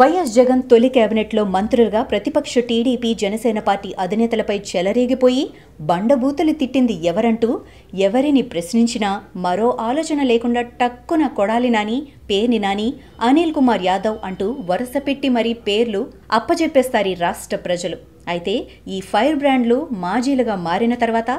YS Jagan తొలి కేబినెట్లో మంత్రులుగా ప్రతిపక్ష టీడీపీ జనసేన పార్టీ అధినేతలపై చెలరేగిపోయి బండబూతులు తిట్టింది ఎవరంటూ ఎవరిని ప్రశ్నించినా మరో ఆలోచన లేకుండా టక్కున కొడాలి నాని పేర్ని నాని అనిల్ కుమార్ యాదవ్ అంటూ వరుస పెట్టి మరీ పేర్లు అప్పజెప్పేస్తారు రాష్ట్ర ప్రజలు అయితే ఈ ఫైర్ బ్రాండ్లు మాజీలుగా మారిన తర్వాత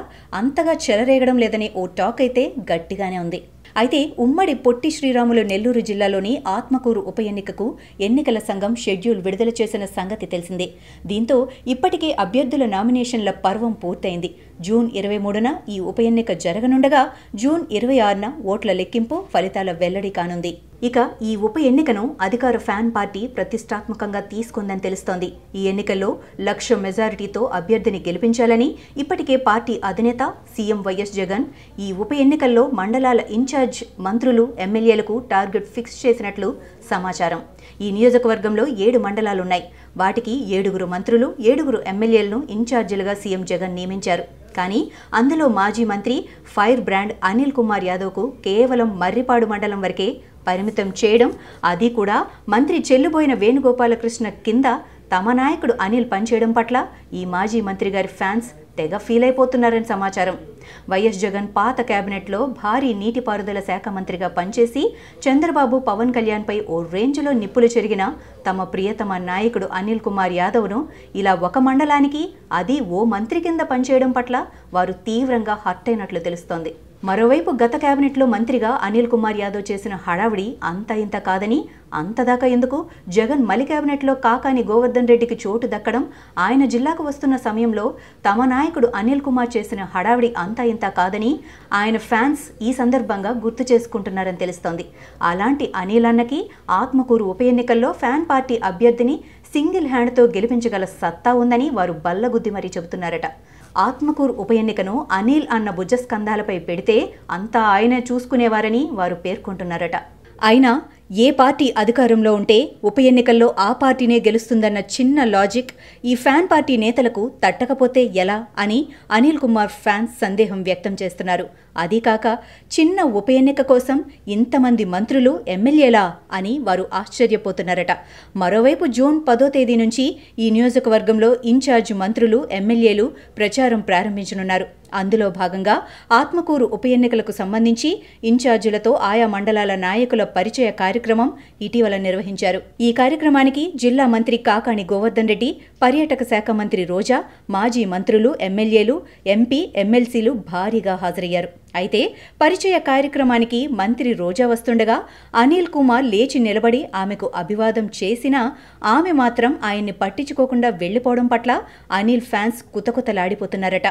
అంతగా చెలరేగడం లేదనే ఓ టాక్ అయితే గట్టిగానే ఉంది అయితే ఉమ్మడి పొట్టి శ్రీరాములు నెల్లూరు జిల్లాలోని ఆత్మకూరు ఉప ఎన్నికకు ఎన్నికల సంఘం షెడ్యూల్ విడుదల చేసిన సంగతి తెలిసిందే దీంతో ఇప్పటికే అభ్యర్థుల నామినేషన్ల పర్వం పూర్తయింది జూన్ ఇరవై మూడున ఈ ఉప ఎన్నిక జరగనుండగా జూన్ ఇరవై ఆరున ఓట్ల లెక్కింపు ఫలితాల వెల్లడి కానుంది ఇక ఈ ఉప ఎన్నికను అధికార ఫ్యాన్ పార్టీ ప్రతిష్టాత్మకంగా తీసుకుందని తెలుస్తోంది ఈ ఎన్నికల్లో లక్ష మెజారిటీతో అభ్యర్థిని గెలిపించాలని ఇప్పటికే పార్టీ అధినేత సీఎం వైఎస్ జగన్ ఈ ఉప ఎన్నికల్లో మండలాల ఇన్ఛార్జ్ మంత్రులు ఎమ్మెల్యేలకు టార్గెట్ ఫిక్స్ చేసినట్లు సమాచారం ఈ నియోజకవర్గంలో ఏడు మండలాలున్నాయి వాటికి ఏడుగురు మంత్రులు ఏడుగురు ఎమ్మెల్యేలను ఇన్ఛార్జీలుగా సీఎం జగన్ నియమించారు కానీ అందులో మాజీ మంత్రి ఫైర్ బ్రాండ్ అనిల్ కుమార్ యాదవ్కు కేవలం మర్రిపాడు మండలం వరకే పరిమితం చేయడం అది కూడా మంత్రి చెల్లుబోయిన వేణుగోపాలకృష్ణ కింద తమ నాయకుడు అనిల్ పనిచేయడం పట్ల ఈ మాజీ మంత్రి గారి ఫ్యాన్స్ తెగ ఫీల్ అయిపోతున్నారని సమాచారం వైఎస్ జగన్ పాత కేబినెట్లో భారీ నీటిపారుదల శాఖ మంత్రిగా పనిచేసి చంద్రబాబు పవన్ కళ్యాణ్పై ఓ రేంజ్లో నిప్పులు చెరిగిన తమ ప్రియతమ నాయకుడు అనిల్ కుమార్ యాదవ్ను ఇలా ఒక మండలానికి అది ఓ మంత్రి కింద పనిచేయడం పట్ల వారు తీవ్రంగా హర్ట్ అయినట్లు తెలుస్తోంది మరోవైపు గత కేబినెట్లో మంత్రిగా అనిల్ కుమార్ యాదవ్ చేసిన హడావిడి అంత ఇంత కాదని అంతదాకా ఎందుకు జగన్ మలి కేబినెట్లో కాకాని గోవర్ధన్ రెడ్డికి చోటు దక్కడం ఆయన జిల్లాకు వస్తున్న సమయంలో తమ నాయకుడు అనిల్ కుమార్ చేసిన హడావిడి అంత ఇంత కాదని ఆయన ఫ్యాన్స్ ఈ సందర్భంగా గుర్తు చేసుకుంటున్నారని తెలుస్తోంది అలాంటి అనిల్ అన్నకి ఆత్మకూరు ఉప ఎన్నికల్లో ఫ్యాన్ పార్టీ అభ్యర్థిని సింగిల్ హ్యాండ్తో గెలిపించగల సత్తా ఉందని వారు బల్లగుద్ది మరీ చెబుతున్నారట ఆత్మకూరు ఉప ఎన్నికను అనిల్ అన్న భుజస్కంధాలపై పెడితే అంతా ఆయనే చూసుకునేవారని వారు పేర్కొంటున్నారట అయినా ఏ పార్టీ అధికారంలో ఉంటే ఉప ఎన్నికల్లో ఆ పార్టీనే గెలుస్తుందన్న చిన్న లాజిక్ ఈ ఫ్యాన్ పార్టీ నేతలకు తట్టకపోతే ఎలా అని అనిల్ కుమార్ ఫ్యాన్స్ సందేహం వ్యక్తం చేస్తున్నారు అదీ కాక చిన్న ఉప ఎన్నిక కోసం ఇంతమంది మంత్రులు ఎమ్మెల్యేలా అని వారు ఆశ్చర్యపోతున్నారట మరోవైపు జూన్ పదో తేదీ నుంచి ఈ నియోజకవర్గంలో ఇన్ఛార్జ్ మంత్రులు ఎమ్మెల్యేలు ప్రచారం ప్రారంభించనున్నారు అందులో భాగంగా ఆత్మకూరు ఉప ఎన్నికలకు సంబంధించి ఇన్ఛార్జీలతో ఆయా మండలాల నాయకుల పరిచయ కార్యక్రమం ఇటీవల నిర్వహించారు ఈ కార్యక్రమానికి జిల్లా మంత్రి కాకాణి గోవర్ధన్ రెడ్డి పర్యాటక శాఖ మంత్రి రోజా మాజీ మంత్రులు ఎమ్మెల్యేలు ఎంపీ ఎమ్మెల్సీలు భారీగా హాజరయ్యారు అయితే పరిచయ కార్యక్రమానికి మంత్రి రోజా వస్తుండగా అనిల్ కుమార్ లేచి నిలబడి ఆమెకు అభివాదం చేసినా ఆమె మాత్రం ఆయన్ని పట్టించుకోకుండా వెళ్లిపోవడం పట్ల అనిల్ ఫ్యాన్స్ కుతకుతలాడిపోతున్నారట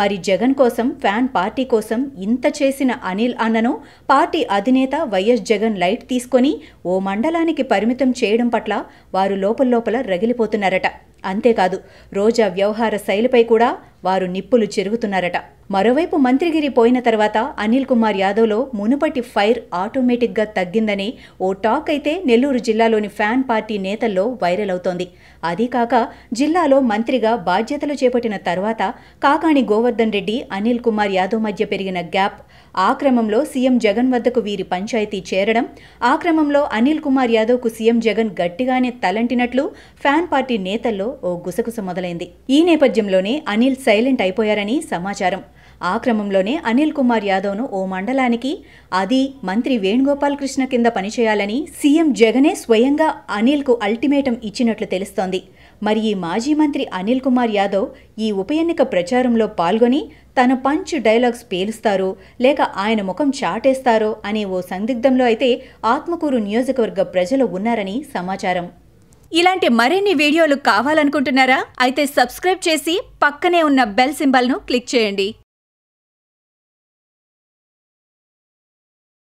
మరి జగన్ కోసం ఫ్యాన్ పార్టీ కోసం ఇంత చేసిన అనిల్ అన్నను పార్టీ అధినేత వైఎస్ జగన్ లైట్ తీసుకొని ఓ మండలానికి పరిమితం చేయడం పట్ల వారు లోపల లోపల రగిలిపోతున్నారట అంతేకాదు రోజా వ్యవహార శైలిపై కూడా వారు నిప్పులు చెరుగుతున్నారట మరోవైపు మంత్రిగిరి పోయిన తర్వాత అనిల్ కుమార్ యాదవ్లో మునుపటి ఫైర్ ఆటోమేటిక్గా తగ్గిందని ఓ టాక్ అయితే నెల్లూరు జిల్లాలోని ఫ్యాన్ పార్టీ నేతల్లో వైరల్ అవుతోంది అదీ కాక జిల్లాలో మంత్రిగా బాధ్యతలు చేపట్టిన తర్వాత కాకాణి గోవర్ధన్ రెడ్డి అనిల్ కుమార్ యాదవ్ మధ్య పెరిగిన గ్యాప్ ఆ క్రమంలో సీఎం జగన్ వద్దకు వీరి పంచాయతీ చేరడం ఆ క్రమంలో అనిల్ కుమార్ యాదవ్కు సీఎం జగన్ గట్టిగానే తలంటినట్లు ఫ్యాన్ పార్టీ నేతల్లో ఓ గుసగుస మొదలైంది ఈ నేపథ్యంలోనే అనిల్ సైలెంట్ అయిపోయారని సమాచారం ఆ క్రమంలోనే అనిల్ కుమార్ యాదవ్ను ఓ మండలానికి అది మంత్రి వేణుగోపాల్ కృష్ణ కింద పనిచేయాలని సీఎం జగనే స్వయంగా అనిల్కు అల్టిమేటం ఇచ్చినట్లు తెలుస్తోంది మరి ఈ మాజీ మంత్రి అనిల్ కుమార్ యాదవ్ ఈ ఉప ఎన్నిక ప్రచారంలో పాల్గొని తన పంచ్ డైలాగ్స్ పేలుస్తారో లేక ఆయన ముఖం చాటేస్తారో అనే ఓ సందిగ్ధంలో అయితే ఆత్మకూరు నియోజకవర్గ ప్రజలు ఉన్నారని సమాచారం ఇలాంటి మరిన్ని వీడియోలు కావాలనుకుంటున్నారా అయితే సబ్స్క్రైబ్ చేసి పక్కనే ఉన్న బెల్ సింబల్ను క్లిక్ చేయండి